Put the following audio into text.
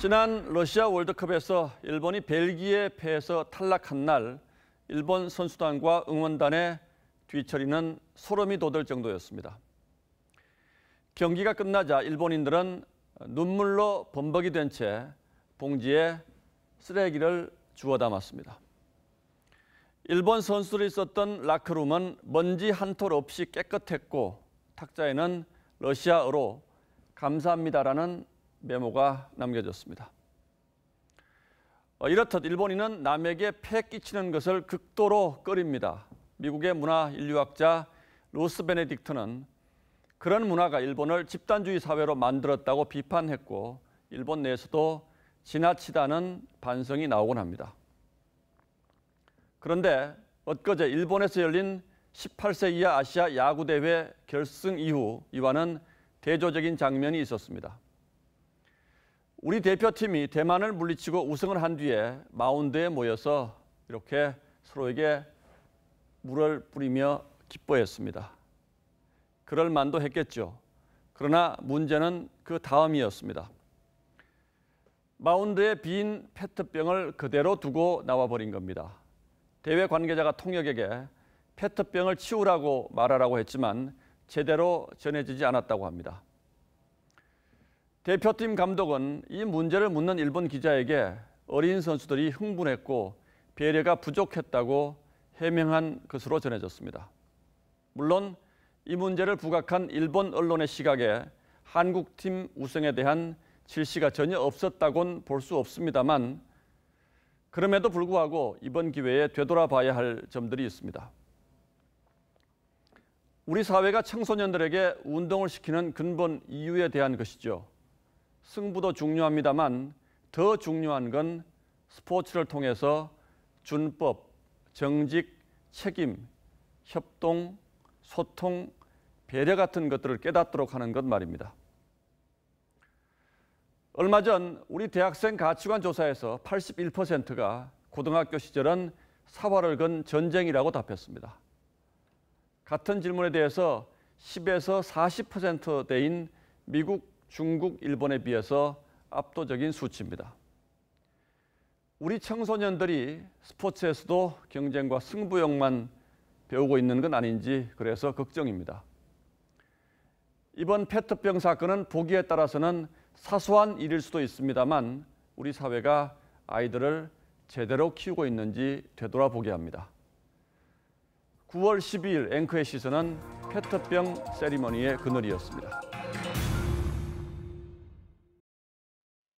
지난 러시아 월드컵에서 일본이 벨기에 패에서 탈락한 날 일본 선수단과 응원단의 뒤처리는 소름이 돋을 정도였습니다. 경기가 끝나자 일본인들은 눈물로 범벅이 된 채 봉지에 쓰레기를 주워 담았습니다. 일본 선수들이 썼던 라크룸은 먼지 한 톨 없이 깨끗했고 탁자에는 러시아어로 감사합니다라는 메모가 남겨졌습니다. 어, 이렇듯 일본인은 남에게 폐 끼치는 것을 극도로 꺼립니다. 미국의 문화 인류학자 로스 베네딕트는 그런 문화가 일본을 집단주의 사회로 만들었다고 비판했고 일본 내에서도 지나치다는 반성이 나오곤 합니다. 그런데 엊그제 일본에서 열린 18세 이하 아시아 야구대회 결승 이후 이와는 대조적인 장면이 있었습니다. 우리 대표팀이 대만을 물리치고 우승을 한 뒤에 마운드에 모여서 이렇게 서로에게 물을 뿌리며 기뻐했습니다. 그럴 만도 했겠죠. 그러나 문제는 그 다음이었습니다. 마운드에 빈 페트병을 그대로 두고 나와버린 겁니다. 대회 관계자가 통역에게 페트병을 치우라고 말하라고 했지만 제대로 전해지지 않았다고 합니다. 대표팀 감독은 이 문제를 묻는 일본 기자에게 어린 선수들이 흥분했고 배려가 부족했다고 해명한 것으로 전해졌습니다. 물론 이 문제를 부각한 일본 언론의 시각에 한국팀 우승에 대한 질시가 전혀 없었다곤 볼 수 없습니다만 그럼에도 불구하고 이번 기회에 되돌아봐야 할 점들이 있습니다. 우리 사회가 청소년들에게 운동을 시키는 근본 이유에 대한 것이죠. 승부도 중요합니다만 더 중요한 건 스포츠를 통해서 준법, 정직, 책임, 협동, 소통, 배려 같은 것들을 깨닫도록 하는 것 말입니다. 얼마 전 우리 대학생 가치관 조사에서 81%가 고등학교 시절은 사활을 건 전쟁이라고 답했습니다. 같은 질문에 대해서 10에서 40%대인 미국 중국, 일본에 비해서 압도적인 수치입니다. 우리 청소년들이 스포츠에서도 경쟁과 승부욕만 배우고 있는 건 아닌지 그래서 걱정입니다. 이번 페트병 사건은 보기에 따라서는 사소한 일일 수도 있습니다만 우리 사회가 아이들을 제대로 키우고 있는지 되돌아보게 합니다. 9월 12일 앵커의 시선은 페트병 세리머니의 그늘이었습니다.